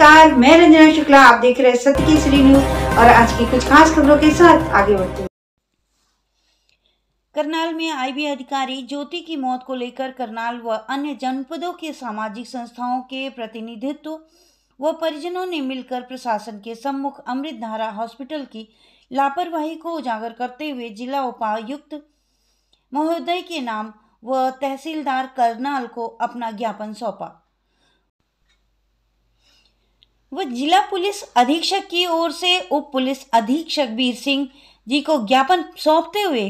नमस्कार मैं रंजना शुक्ला आप देख रहे हैं सत्य की श्री न्यूज और आज की कुछ खास खबरों के साथ आगे बढ़ते करनाल में आईबी अधिकारी ज्योति की मौत को लेकर करनाल व अन्य जनपदों के सामाजिक संस्थाओं के प्रतिनिधित्व व परिजनों ने मिलकर प्रशासन के सम्मुख अमृत धारा हॉस्पिटल की लापरवाही को उजागर करते हुए जिला उपायुक्त महोदय के नाम व तहसीलदार करनाल को अपना ज्ञापन सौंपा व जिला पुलिस अधीक्षक की ओर से उप पुलिस अधीक्षक वीर सिंह जी को ज्ञापन सौंपते हुए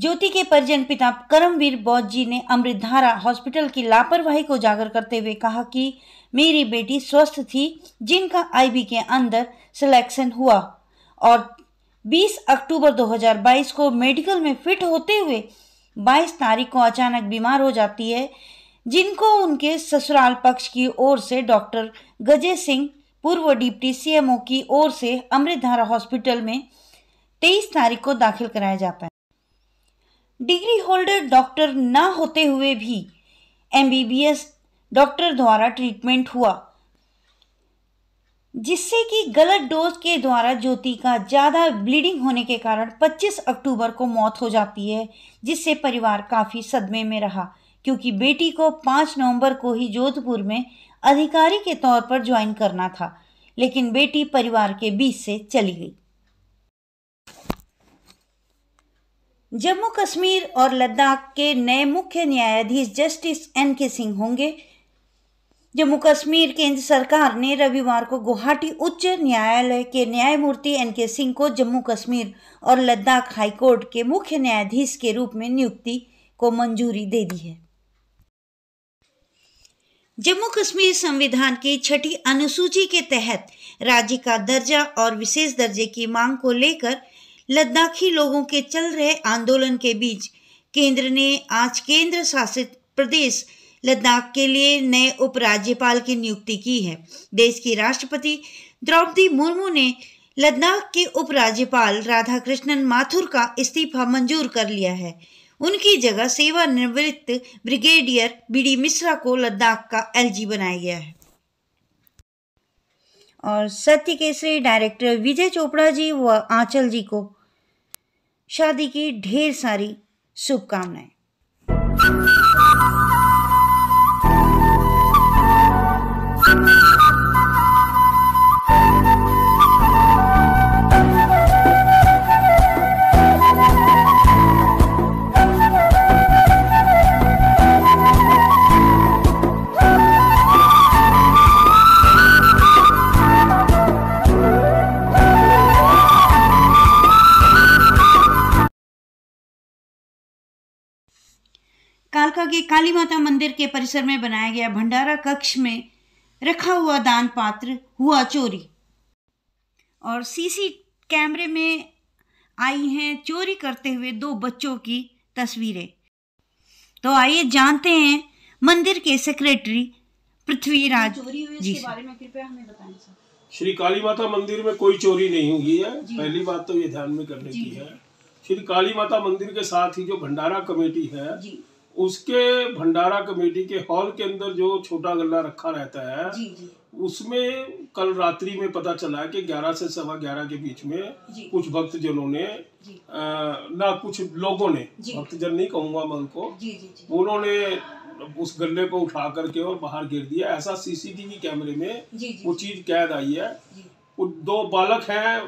ज्योति के परिजन पिता करमवीर बौद्ध जी ने अमृतधारा हॉस्पिटल की लापरवाही को जागर करते हुए कहा कि मेरी बेटी स्वस्थ थी जिनका आईबी के अंदर सिलेक्शन हुआ और 20 अक्टूबर 2022 को मेडिकल में फिट होते हुए 22 तारीख को अचानक बीमार हो जाती है जिनको उनके ससुराल पक्ष की ओर से डॉक्टर गजय सिंह पूर्व डिप्टी सीएमओ की ओर से अमृतधारा हॉस्पिटल में 23 तारीख को दाखिल कराया जा है डिग्री होल्डर डॉक्टर ना होते हुए भी एमबीबीएस डॉक्टर द्वारा ट्रीटमेंट हुआ जिससे कि गलत डोज के द्वारा ज्योति का ज़्यादा ब्लीडिंग होने के कारण 25 अक्टूबर को मौत हो जाती है जिससे परिवार काफ़ी सदमे में रहा क्योंकि बेटी को पाँच नवंबर को ही जोधपुर में अधिकारी के तौर पर ज्वाइन करना था लेकिन बेटी परिवार के बीच से चली गई जम्मू कश्मीर और लद्दाख के नए मुख्य न्यायाधीश जस्टिस एन के सिंह होंगे जम्मू कश्मीर केंद्र सरकार ने रविवार को गुवाहाटी उच्च न्यायालय के न्यायमूर्ति एन के सिंह को जम्मू कश्मीर और लद्दाख हाईकोर्ट के मुख्य न्यायाधीश के रूप में नियुक्ति को मंजूरी दे दी है जम्मू कश्मीर संविधान की छठी अनुसूची के तहत राज्य का दर्जा और विशेष दर्जे की मांग को लेकर लद्दाखी लोगों के चल रहे आंदोलन के बीच केंद्र ने आज केंद्र शासित प्रदेश लद्दाख के लिए नए उपराज्यपाल की नियुक्ति की है देश की राष्ट्रपति द्रौपदी मुर्मू ने लद्दाख के उपराज्यपाल राधाकृष्णन माथुर का इस्तीफा मंजूर कर लिया है उनकी जगह सेवानिवृत्त ब्रिगेडियर बी डी मिश्रा को लद्दाख का एलजी बनाया गया है और सत्य केसरी डायरेक्टर विजय चोपड़ा जी व आंचल जी को शादी की ढेर सारी शुभकामनाएं कालका के काली माता मंदिर के परिसर में बनाया गया भंडारा कक्ष में रखा हुआ दान पात्र हुआ चोरी और सीसी कैमरे में आई हैं चोरी करते हुए दो बच्चों की तस्वीरें तो आइए जानते हैं मंदिर के सेक्रेटरी पृथ्वीराज जी बारे में कृपया हमें बताएं श्री काली माता मंदिर में कोई चोरी नहीं हुई है पहली बात तो ये ध्यान में करने की है श्री काली माता मंदिर के साथ ही जो भंडारा कमेटी है उसके भंडारा कमेटी के हॉल के अंदर जो छोटा गला रखा रहता है जी जी। उसमें कल रात्रि में पता चला कि 11 से सवा ग्यारह के बीच में कुछ भक्त जनों ने ना कुछ लोगों ने भक्त जन नहीं कहूंगा मैं उनको उन्होंने उस गले को उठा करके और बाहर गिर दिया ऐसा सीसीटीवी कैमरे में वो चीज कैद आई है वो दो बालक हैं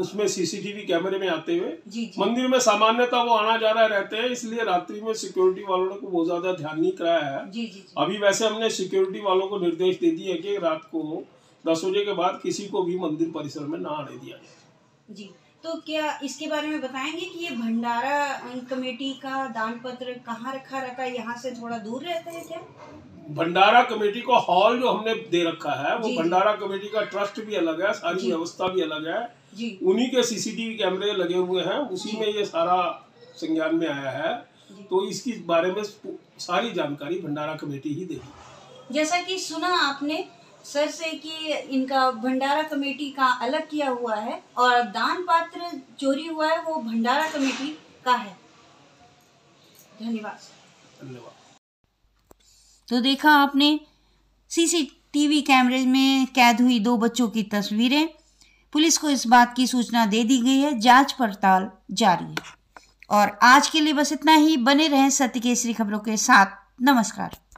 उसमें सीसीटीवी कैमरे में आते हुए मंदिर में सामान्यता वो आना जा है रहते हैं इसलिए रात्रि में सिक्योरिटी वालों ने को तो बहुत ज्यादा ध्यान नहीं कराया है जी, जी, जी. अभी वैसे हमने सिक्योरिटी वालों को निर्देश दे दिए कि रात को दस बजे के बाद किसी को भी मंदिर परिसर में ना आने दिया जाए जी तो क्या इसके बारे में बताएंगे कि ये भंडारा अं, कमेटी का दान पत्र कहाँ रखा रखा यहाँ से थोड़ा दूर रहता है क्या भंडारा कमेटी को हॉल जो हमने दे रखा है वो भंडारा कमेटी का ट्रस्ट भी अलग है सारी व्यवस्था भी अलग है उन्हीं के सीसीटीवी कैमरे लगे हुए हैं उसी में ये सारा संज्ञान में आया है तो इसकी बारे में सारी जानकारी भंडारा कमेटी ही देगी जैसा कि सुना आपने सर से कि इनका भंडारा कमेटी का अलग किया हुआ है और दान पात्र चोरी हुआ है वो भंडारा कमेटी का है धन्यवाद धन्यवाद तो देखा आपने सीसीटीवी कैमरे में कैद हुई दो बच्चों की तस्वीरें पुलिस को इस बात की सूचना दे दी गई है जांच पड़ताल जारी है और आज के लिए बस इतना ही बने रहें सत्य केसरी खबरों के साथ नमस्कार